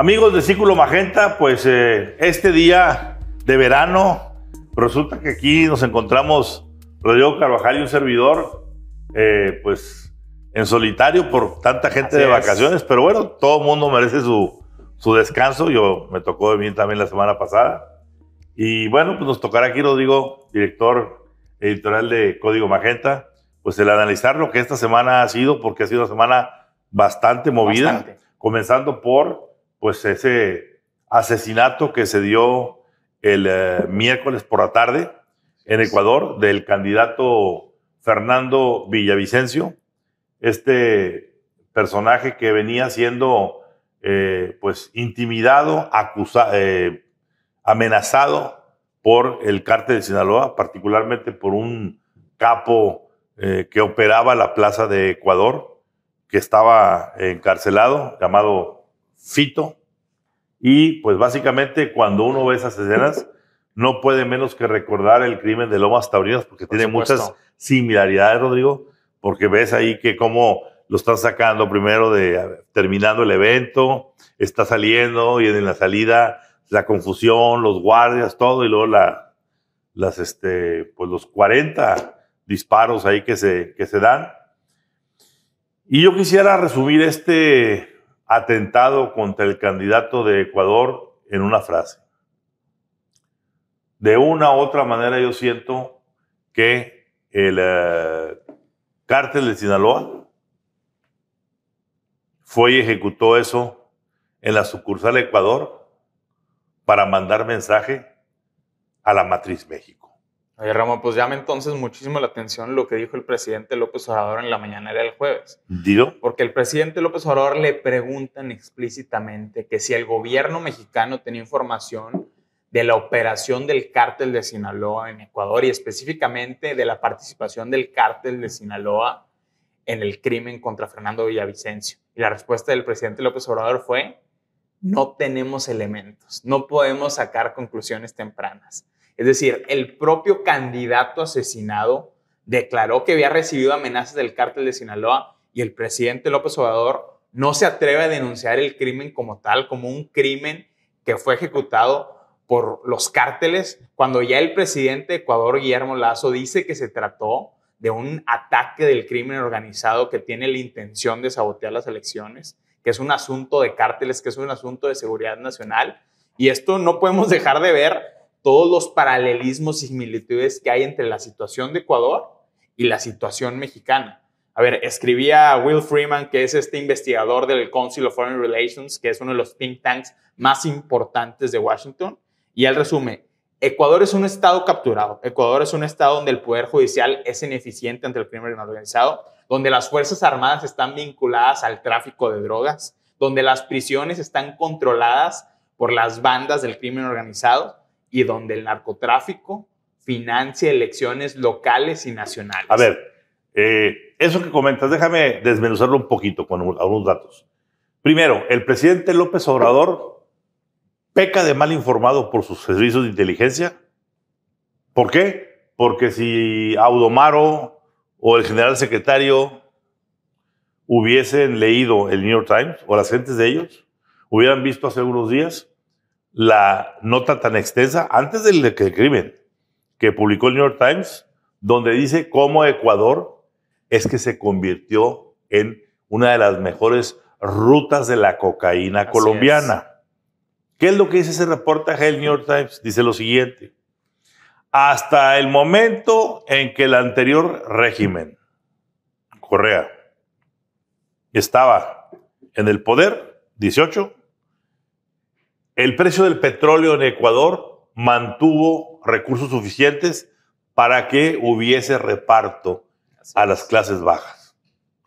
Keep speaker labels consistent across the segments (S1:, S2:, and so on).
S1: Amigos de Círculo Magenta, pues eh, este día de verano, resulta que aquí nos encontramos Rodrigo Carvajal y un servidor, eh, pues en solitario por tanta gente de vacaciones, pero bueno, todo el mundo merece su, su, descanso, yo me tocó de también la semana pasada, y bueno, pues nos tocará aquí Rodrigo, director editorial de Código Magenta, pues el analizar lo que esta semana ha sido, porque ha sido una semana bastante movida, comenzando por pues ese asesinato que se dio el eh, miércoles por la tarde en Ecuador del candidato Fernando Villavicencio, este personaje que venía siendo eh, pues intimidado, acusado, eh, amenazado por el cártel de Sinaloa, particularmente por un capo que operaba la plaza de Ecuador, que estaba encarcelado, llamado Fito, y pues básicamente cuando uno ve esas escenas, no puede menos que recordar el crimen de Lomas Taurinas, porque tiene muchas similaridades, Rodrigo, porque ves ahí que cómo lo están sacando primero de terminando el evento, está saliendo y en la salida la confusión, los guardias, todo, y luego las, este, pues los 40 disparos ahí que se, que se dan. Y yo quisiera resumir este atentado contra el candidato de Ecuador en una frase. De una u otra manera yo siento que el eh, cártel de Sinaloa fue y ejecutó eso en la sucursal Ecuador para mandar mensaje a la matriz México.
S2: Oye, Ramón, pues llama entonces muchísimo la atención lo que dijo el presidente López Obrador en la mañana del jueves. ¿Digo? Porque el presidente López Obrador le preguntan explícitamente que si el gobierno mexicano tenía información de la operación del cártel de Sinaloa en Ecuador y específicamente de la participación del cártel de Sinaloa en el crimen contra Fernando Villavicencio. Y la respuesta del presidente López Obrador fue, no tenemos elementos, no podemos sacar conclusiones tempranas. Es decir, el propio candidato asesinado declaró que había recibido amenazas del cártel de Sinaloa y el presidente López Obrador no se atreve a denunciar el crimen como tal, como un crimen que fue ejecutado por los cárteles, cuando ya el presidente de Ecuador, Guillermo Lazo, dice que se trató de un ataque del crimen organizado que tiene la intención de sabotear las elecciones, que es un asunto de cárteles, que es un asunto de seguridad nacional. Y esto no podemos dejar de ver todos los paralelismos y similitudes que hay entre la situación de Ecuador y la situación mexicana. A ver, escribía Will Freeman, que es este investigador del Council of Foreign Relations, que es uno de los think tanks más importantes de Washington, y él resume, Ecuador es un estado capturado, Ecuador es un estado donde el poder judicial es ineficiente ante el crimen organizado, donde las Fuerzas Armadas están vinculadas al tráfico de drogas, donde las prisiones están controladas por las bandas del crimen organizado, y donde el narcotráfico financia elecciones locales y nacionales. A ver,
S1: eh, eso que comentas, déjame desmenuzarlo un poquito con algunos datos. Primero, el presidente López Obrador peca de mal informado por sus servicios de inteligencia. ¿Por qué? Porque si Audomaro o el general secretario hubiesen leído el New York Times o las gentes de ellos, hubieran visto hace unos días la nota tan extensa antes del crimen que publicó el New York Times, donde dice cómo Ecuador es que se convirtió en una de las mejores rutas de la cocaína colombiana. ¿Qué es lo que dice ese reportaje del New York Times? Dice lo siguiente. Hasta el momento en que el anterior régimen, Correa, estaba en el poder, 18, el precio del petróleo en Ecuador mantuvo recursos suficientes para que hubiese reparto a las clases bajas.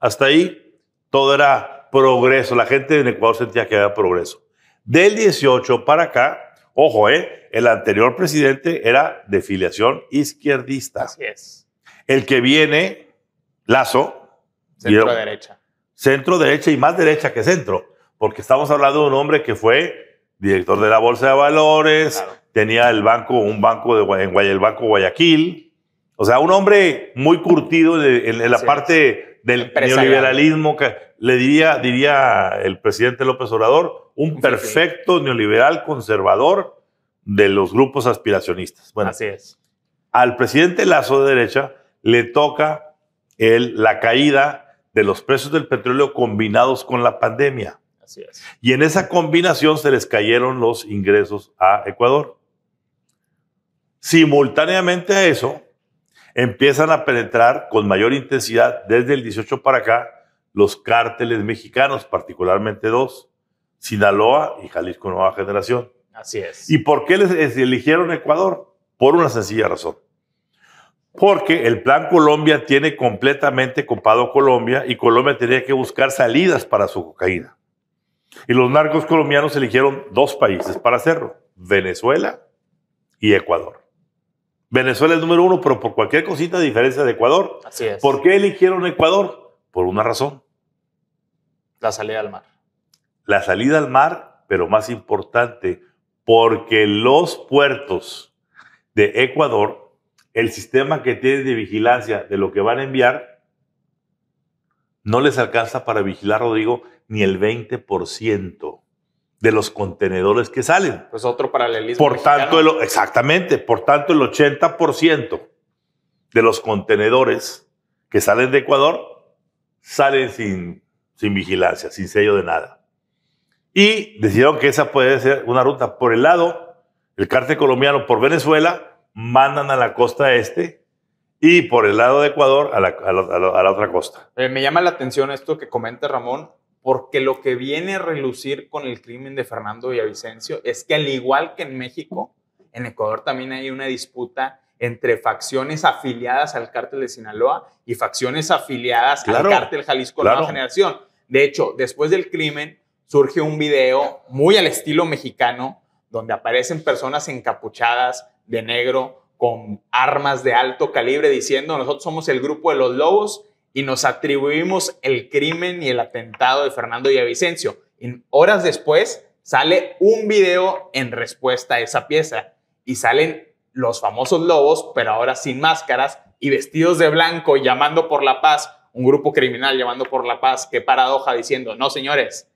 S1: Hasta ahí todo era progreso. La gente en Ecuador sentía que había progreso. Del 18 para acá, ojo, eh, el anterior presidente era de filiación izquierdista. Así es. El que viene, Lazo. Centro-derecha. Centro-derecha y más derecha que centro, porque estamos hablando de un hombre que fue director de la Bolsa de Valores, tenía el banco, un banco de, en el Guayaquil. O sea, un hombre muy curtido en, la parte del neoliberalismo, que le diría, diría el presidente López Obrador, un perfecto neoliberal conservador de los grupos aspiracionistas. Bueno, Así es. Al presidente Lazo de derecha le toca el, la caída de los precios del petróleo combinados con la pandemia. Y en esa combinación se les cayeron los ingresos a Ecuador. Simultáneamente a eso, empiezan a penetrar con mayor intensidad desde el 18 para acá los cárteles mexicanos, particularmente dos, Sinaloa y Jalisco Nueva Generación. Así es. ¿Y por qué les eligieron Ecuador? Por una sencilla razón. Porque el Plan Colombia tiene completamente copado Colombia y Colombia tenía que buscar salidas para su cocaína. Y los narcos colombianos eligieron dos países para hacerlo, Venezuela y Ecuador. Venezuela es número uno, pero por cualquier cosita a diferencia de Ecuador. Así es. ¿Por qué eligieron Ecuador? Por una razón. La salida al mar. La salida al mar, pero más importante, porque los puertos de Ecuador, el sistema que tienen de vigilancia de lo que van a enviar, no les alcanza para vigilar, Rodrigo, ni el 20% de los contenedores que salen.
S2: Pues otro paralelismo. Por tanto,
S1: exactamente, por tanto el 80% de los contenedores que salen de Ecuador salen sin, sin vigilancia, sin sello de nada. Y decidieron que esa puede ser una ruta. Por el lado, el cártel colombiano por Venezuela, mandan a la costa este y por el lado de Ecuador a la, otra costa. Eh, me llama la
S2: atención esto que comenta Ramón, porque lo que viene a relucir con el crimen de Fernando Villavicencio es que al igual que en México, en Ecuador también hay una disputa entre facciones afiliadas al cártel de Sinaloa y facciones afiliadas al cártel Jalisco Nueva Generación. De hecho, después del crimen surge un video muy al estilo mexicano, donde aparecen personas encapuchadas de negro, con armas de alto calibre diciendo nosotros somos el grupo de los lobos y nos atribuimos el crimen y el atentado de Fernando y Villavicencio. En horas después sale un video en respuesta a esa pieza y salen los famosos lobos, pero ahora sin máscaras y vestidos de blanco llamando por la paz, un grupo criminal llamando por la paz, qué paradoja diciendo, no señores,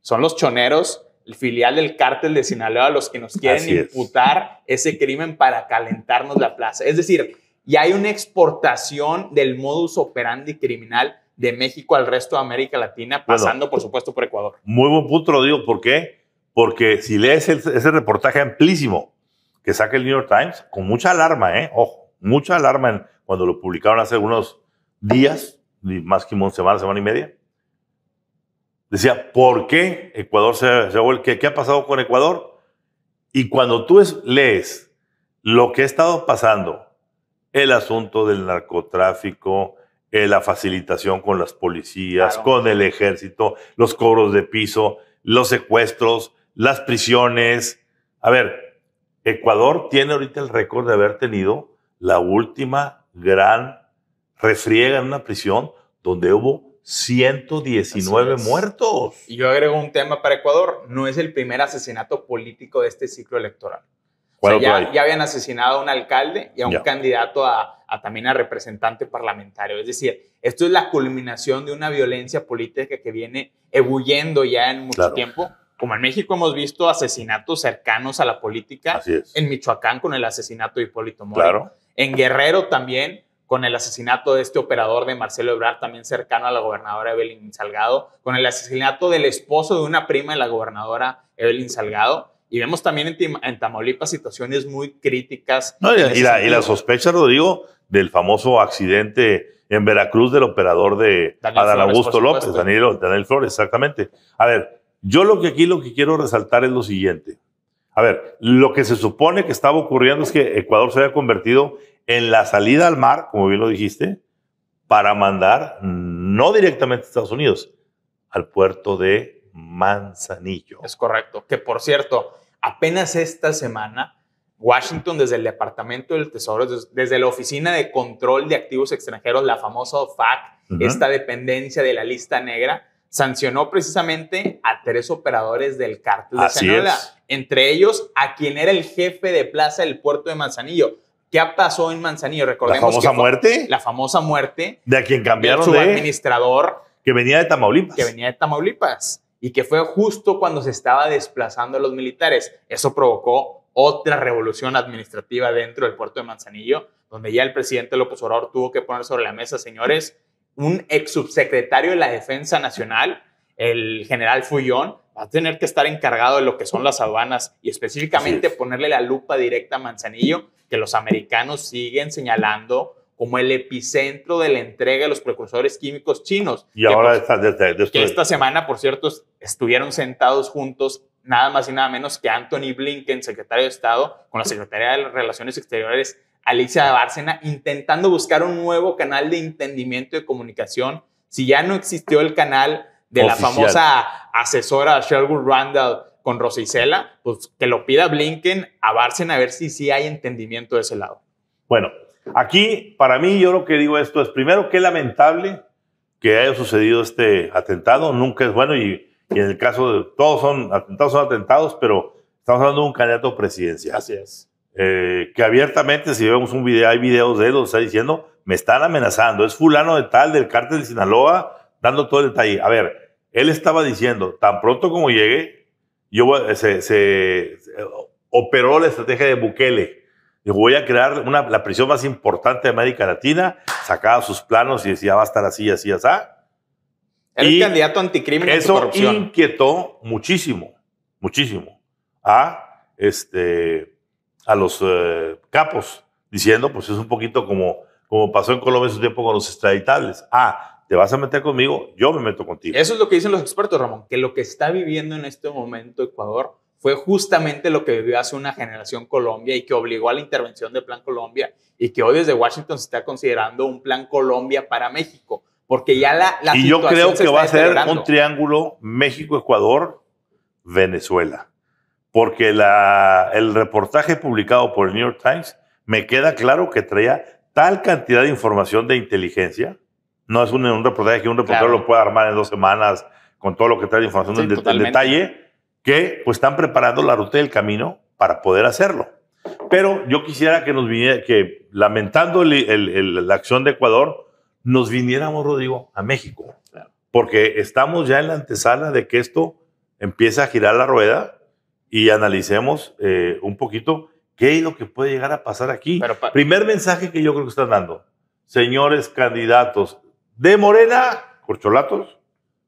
S2: son los choneros el filial del cártel de Sinaloa, los que nos quieren imputar ese crimen para calentarnos la plaza. Es decir, y hay una exportación del modus operandi criminal de México al resto de América Latina, pasando por supuesto por Ecuador.
S1: Muy buen punto, lo digo, ¿por qué? Porque si lees ese reportaje amplísimo que saca el New York Times, con mucha alarma, ¿eh? Ojo, mucha alarma cuando lo publicaron hace unos días, más que una semana, semana y media, decía, ¿por qué Ecuador se, se ¿Qué, ¿Qué ha pasado con Ecuador? Y cuando tú lees lo que ha estado pasando, el asunto del narcotráfico, eh, la facilitación con las policías, con el ejército, los cobros de piso, los secuestros, las prisiones. A ver, Ecuador tiene ahorita el récord de haber tenido la última gran refriega en una prisión donde hubo 119 muertos.
S2: Y yo agrego un tema para Ecuador. No es el primer asesinato político de este ciclo electoral. ya, habían asesinado a un alcalde y a un candidato a, también a representante parlamentario. Es decir, esto es la culminación de una violencia política que viene ebulliendo ya en mucho tiempo. Como en México hemos visto asesinatos cercanos a la política. En Michoacán con el asesinato de Hipólito Mora. En Guerrero también con el asesinato de este operador de Marcelo Ebrard, también cercano a la gobernadora Evelyn Salgado, con el asesinato del esposo de una prima de la gobernadora Evelyn Salgado. Y vemos también en, Tamaulipas situaciones muy críticas. y, la,
S1: sospecha, Rodrigo, del famoso accidente en Veracruz del operador de Augusto López, Daniel, Flores, exactamente. A ver, yo lo que aquí lo que quiero resaltar es lo siguiente. A ver, lo que se supone que estaba ocurriendo es que Ecuador se había convertido en la salida al mar, como bien lo dijiste, para mandar no directamente a Estados Unidos, al puerto de Manzanillo. Es correcto, que por cierto,
S2: apenas esta semana, Washington desde el Departamento del Tesoro, desde la Oficina de Control de Activos Extranjeros, la famosa OFAC, esta dependencia de la lista negra, sancionó precisamente a tres operadores del cártel de entre ellos a quien era el jefe de plaza del puerto de Manzanillo, ¿Qué pasó en Manzanillo? Recordemos la famosa muerte. La famosa muerte.
S1: De quien cambiaron de
S2: administrador.
S1: Que venía de Tamaulipas. Que
S2: venía de Tamaulipas. Y que fue justo cuando se estaba desplazando los militares. Eso provocó otra revolución administrativa dentro del puerto de Manzanillo, donde ya el presidente López Obrador tuvo que poner sobre la mesa, señores, un ex subsecretario de la Defensa Nacional, el general Fullón, va a tener que estar encargado de lo que son las aduanas y específicamente ponerle la lupa directa a Manzanillo que los americanos siguen señalando como el epicentro de la entrega de los precursores químicos chinos. Y ahora
S1: desde, esta
S2: semana, por cierto, estuvieron sentados juntos nada más y nada menos que Anthony Blinken, secretario de Estado, con la secretaria de Relaciones Exteriores, Alicia Bárcena, intentando buscar un nuevo canal de entendimiento y comunicación. Si ya no existió el canal de la famosa asesora Sherwood Randall, con Rosicela, pues que lo pida Blinken a Barcen a ver si sí hay entendimiento de ese lado.
S1: Bueno, aquí para mí yo lo que digo esto es, primero, qué lamentable que haya sucedido este atentado, nunca es bueno y, en el caso de todos son atentados, son atentados, pero estamos hablando de un candidato presidencia. Así es. Eh, que abiertamente, si vemos un video, hay videos de él está diciendo, me están amenazando, es fulano de tal del cártel de Sinaloa, dando todo el detalle. A ver, él estaba diciendo, tan pronto como llegue, yo, se, operó la estrategia de Bukele. Dijo, voy a crear la prisión más importante de América Latina, sacaba sus planos y decía, va a estar así, así, así.
S2: El candidato anticrimen. Eso corrupción.
S1: inquietó muchísimo, muchísimo a, este, a los eh, capos, diciendo, pues es un poquito como, como pasó en Colombia en su tiempo con los extraditables. Ah, te vas a meter conmigo, yo me meto contigo. Eso
S2: es lo que dicen los expertos, Ramón, que lo que está viviendo en este momento Ecuador fue justamente lo que vivió hace una generación Colombia y que obligó a la intervención del Plan Colombia y que hoy desde Washington se está considerando un Plan Colombia para México,
S1: porque ya la, y yo creo que va a ser un triángulo México-Ecuador, Venezuela, porque el reportaje publicado por el New York Times me queda claro que traía tal cantidad de información de inteligencia no es un, reportaje que un reportero lo pueda armar en dos semanas con todo lo que trae información en, detalle, que pues están preparando la ruta del camino para poder hacerlo. Pero yo quisiera que nos viniera, que lamentando la acción de Ecuador, nos viniéramos, Rodrigo, a México. Porque estamos ya en la antesala de que esto empiece a girar la rueda y analicemos eh, un poquito qué es lo que puede llegar a pasar aquí. Primer mensaje que yo creo que están dando. Señores candidatos, de Morena, corcholatos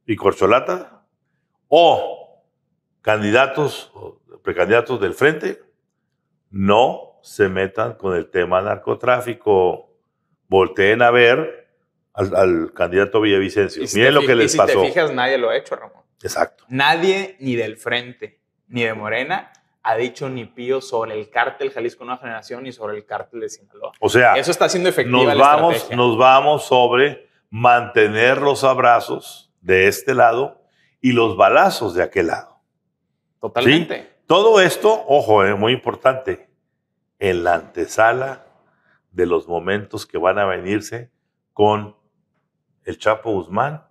S1: y corcholata, o candidatos, precandidatos del frente, no se metan con el tema narcotráfico. Volteen a ver al, candidato Villavicencio. Miren lo que les pasó. Si te fijas,
S2: nadie lo ha hecho, Ramón. Exacto. Nadie, ni del frente, ni de Morena, ha dicho ni pío sobre el cártel Jalisco Nueva Generación ni sobre el cártel de Sinaloa.
S1: O sea, eso está siendo efectivo. Nos, nos vamos sobre mantener los abrazos de este lado y los balazos de aquel lado. Totalmente. Todo esto, ojo, es eh, muy importante, en la antesala de los momentos que van a venirse con el Chapo Guzmán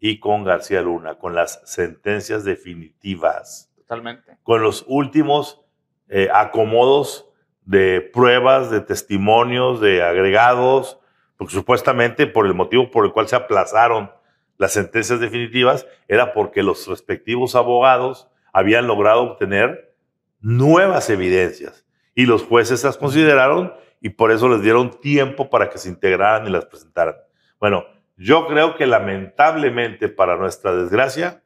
S1: y con García Luna, con las sentencias definitivas.
S2: Totalmente.
S1: Con los últimos eh, acomodos de pruebas, de testimonios, de agregados, porque supuestamente por el motivo por el cual se aplazaron las sentencias definitivas era porque los respectivos abogados habían logrado obtener nuevas evidencias y los jueces las consideraron y por eso les dieron tiempo para que se integraran y las presentaran. Bueno, yo creo que lamentablemente para nuestra desgracia,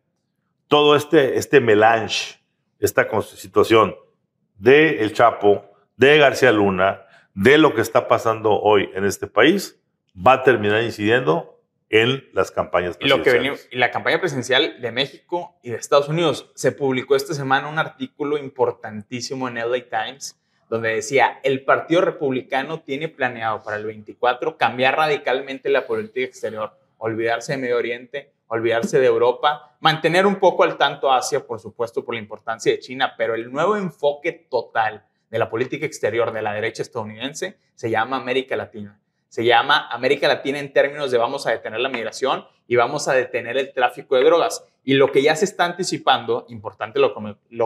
S1: todo este, este melange, esta situación de El Chapo, de García Luna, de lo que está pasando hoy en este país va a terminar incidiendo en las campañas presidenciales.
S2: Lo la campaña presidencial de México y de Estados Unidos. Se publicó esta semana un artículo importantísimo en LA Times donde decía, el Partido Republicano tiene planeado para el 24 cambiar radicalmente la política exterior, olvidarse de Medio Oriente, olvidarse de Europa, mantener un poco al tanto Asia, por supuesto, por la importancia de China, pero el nuevo enfoque total de la política exterior de la derecha estadounidense se llama América Latina. Se llama América Latina en términos de vamos a detener la migración y vamos a detener el tráfico de drogas. Y lo que ya se está anticipando, importante lo,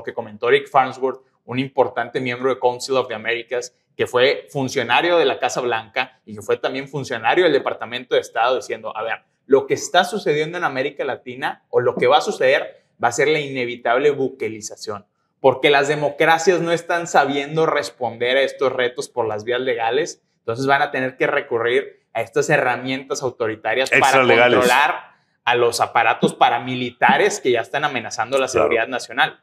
S2: que comentó Rick Farnsworth, un importante miembro de Council of the Americas, que fue funcionario de la Casa Blanca y que fue también funcionario del Departamento de Estado, diciendo, a ver, lo que está sucediendo en América Latina o lo que va a suceder va a ser la inevitable buquelización porque las democracias no están sabiendo responder a estos retos por las vías legales, entonces van a tener que recurrir a estas herramientas autoritarias para controlar a los aparatos paramilitares que ya están amenazando la seguridad nacional.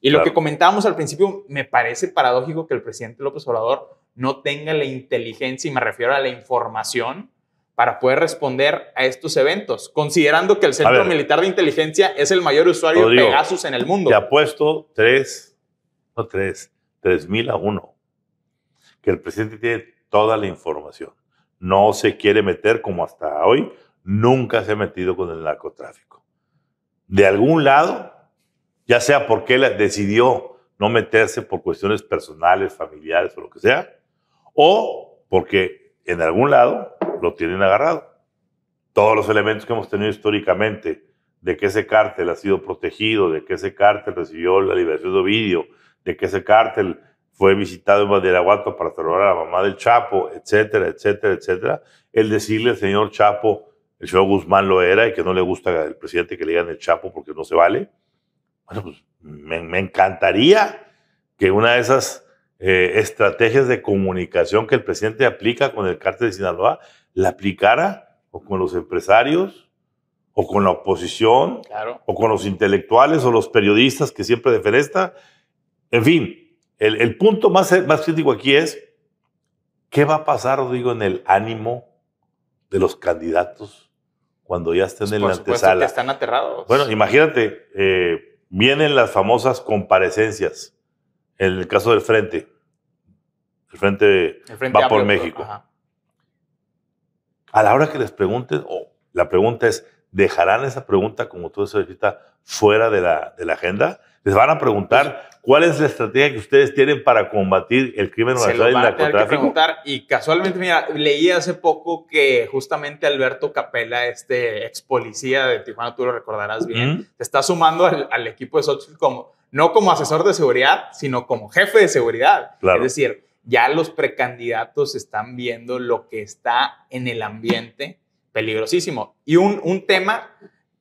S2: Y lo que comentábamos al principio, me parece paradójico que el presidente López Obrador no tenga la inteligencia, y me refiero a la información, para poder responder a estos eventos, considerando que el Centro Militar de Inteligencia es el mayor usuario de Pegasus en el mundo. Te
S1: apuesto tres, no tres, tres mil a uno, que el presidente tiene toda la información. No se quiere meter como hasta hoy, nunca se ha metido con el narcotráfico. De algún lado, ya sea porque él decidió no meterse por cuestiones personales, familiares o lo que sea, o porque en algún lado lo tienen agarrado. Todos los elementos que hemos tenido históricamente de que ese cártel ha sido protegido, de que ese cártel recibió la liberación de Ovidio, de que ese cártel fue visitado en Badiraguato para salvar a la mamá del Chapo, etcétera, etcétera, etcétera. El decirle al señor Chapo, el señor Guzmán lo era y que no le gusta al presidente que le digan el Chapo porque no se vale. Bueno, pues me, me encantaría que una de esas eh, estrategias de comunicación que el presidente aplica con el cártel de Sinaloa, la aplicara o con los empresarios o con la oposición o con los intelectuales o los periodistas que siempre esta. En fin, el, el punto más, más crítico aquí es qué va a pasar, digo en el ánimo de los candidatos cuando ya estén pues en la antesala. están
S2: aterrados. Bueno,
S1: imagínate, eh, vienen las famosas comparecencias. En el caso del frente, el Frente, va por México. A la hora que les preguntes, o la pregunta es, ¿dejarán esa pregunta, como tú solicitas, fuera de la, de la agenda? Les van a preguntar pues, cuál es la estrategia que ustedes tienen para combatir el crimen organizado y el narcotráfico. preguntar,
S2: y casualmente, mira, leí hace poco que justamente Alberto Capela, este ex policía de Tijuana, tú lo recordarás bien, está sumando al, equipo de Sochi como no como asesor de seguridad, sino como jefe de seguridad. Es decir, ya los precandidatos están viendo lo que está en el ambiente peligrosísimo. Y un, un tema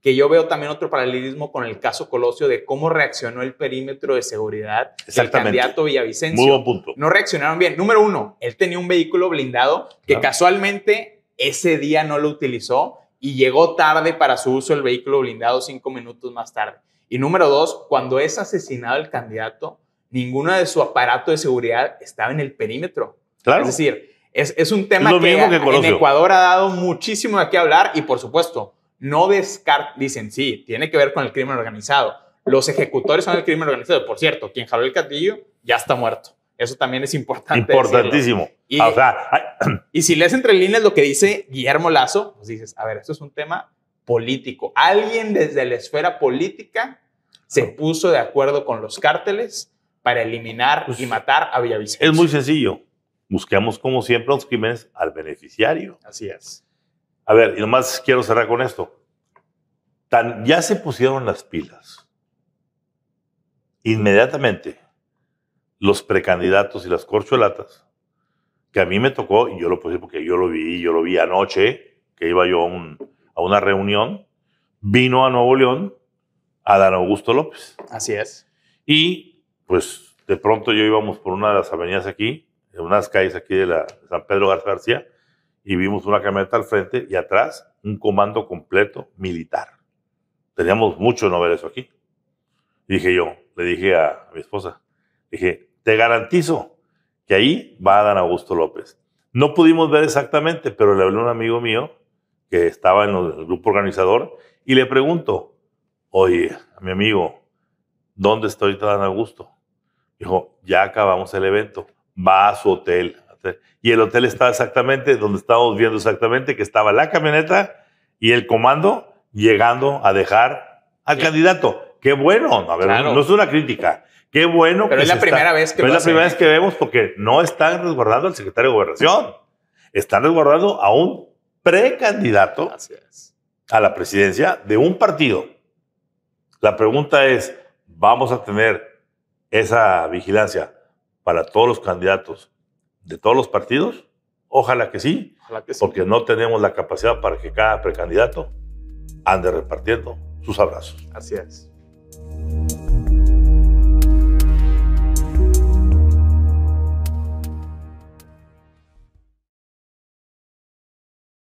S2: que yo veo también otro paralelismo con el caso Colosio de cómo reaccionó el perímetro de seguridad del candidato Villavicencio. Muy punto. No reaccionaron bien. Número uno, él tenía un vehículo blindado que casualmente ese día no lo utilizó y llegó tarde para su uso el vehículo blindado cinco minutos más tarde. Y número dos, cuando es asesinado el candidato, ninguno de su aparato de seguridad estaba en el perímetro. Claro. Es decir, es, un tema que, en Ecuador ha dado muchísimo de qué hablar y por supuesto, no descartan, dicen, sí, tiene que ver con el crimen organizado. Los ejecutores son el crimen organizado. Por cierto, quien jaló el castillo ya está muerto. Eso también es importante. Importantísimo. Y, ah, y, si lees entre líneas lo que dice Guillermo Lazo, pues dices, a ver, esto es un tema político. Alguien desde la esfera política se puso de acuerdo con los cárteles para eliminar pues, y matar a Villavicencio. Es muy
S1: sencillo. busquemos como siempre, los crímenes al beneficiario. Así es. A ver, y nomás quiero cerrar con esto. Tan, ya se pusieron las pilas. Inmediatamente, los precandidatos y las corcholatas, que a mí me tocó, y yo lo puse porque yo lo vi, yo lo vi anoche, que iba yo a, a una reunión, vino a Nuevo León a Dan Augusto López. Así es. Y pues de pronto yo íbamos por una de las avenidas aquí, en unas calles aquí de, la, San Pedro García, y vimos una camioneta al frente y atrás un comando completo militar. Teníamos mucho no ver eso aquí. Dije yo, le dije a, mi esposa, dije, te garantizo que ahí va Dan Augusto López. No pudimos ver exactamente, pero le hablé a un amigo mío que estaba en el grupo organizador y le pregunto, oye, a mi amigo, ¿dónde está ahorita Dan Augusto? Dijo, ya acabamos el evento, va a su hotel. Y el hotel estaba exactamente donde estábamos viendo exactamente que estaba la camioneta y el comando llegando a dejar al candidato. Qué bueno, a ver, no es una crítica. Qué bueno Pero que es la primera vez que es la primera vez que vemos porque no están resguardando al secretario de Gobernación. Están resguardando a un precandidato a la presidencia de un partido. La pregunta es, ¿vamos a tener esa vigilancia para todos los candidatos de todos los partidos? Ojalá que sí, porque no tenemos la capacidad para que cada precandidato ande repartiendo sus abrazos. Así es.